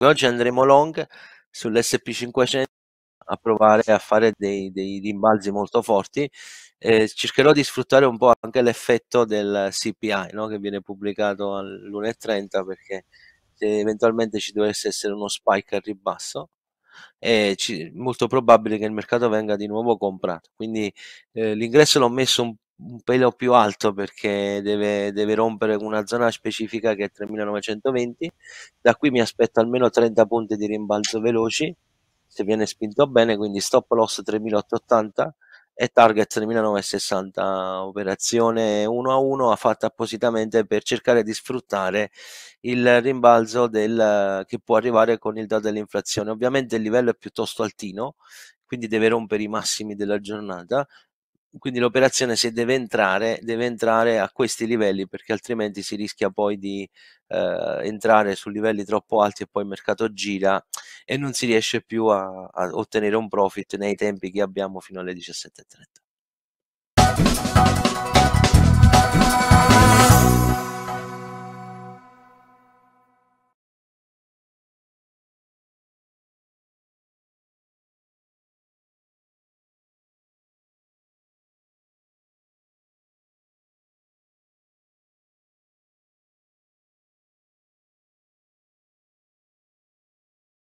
Oggi andremo long sull'SP500 a provare a fare dei, dei rimbalzi molto forti. Eh, cercherò di sfruttare un po' anche l'effetto del CPI no? che viene pubblicato all'1.30 perché se eh, eventualmente ci dovesse essere uno spike al ribasso è molto probabile che il mercato venga di nuovo comprato. Quindi eh, l'ingresso l'ho messo un un pelo più alto perché deve, deve rompere una zona specifica che è 3920. Da qui mi aspetto almeno 30 punti di rimbalzo veloci se viene spinto bene, quindi stop loss 3880 e target 3960, operazione 1 a 1 fatta appositamente per cercare di sfruttare il rimbalzo del, che può arrivare con il dato dell'inflazione. Ovviamente il livello è piuttosto altino, quindi deve rompere i massimi della giornata quindi l'operazione se deve entrare deve entrare a questi livelli perché altrimenti si rischia poi di eh, entrare su livelli troppo alti e poi il mercato gira e non si riesce più a, a ottenere un profit nei tempi che abbiamo fino alle 17.30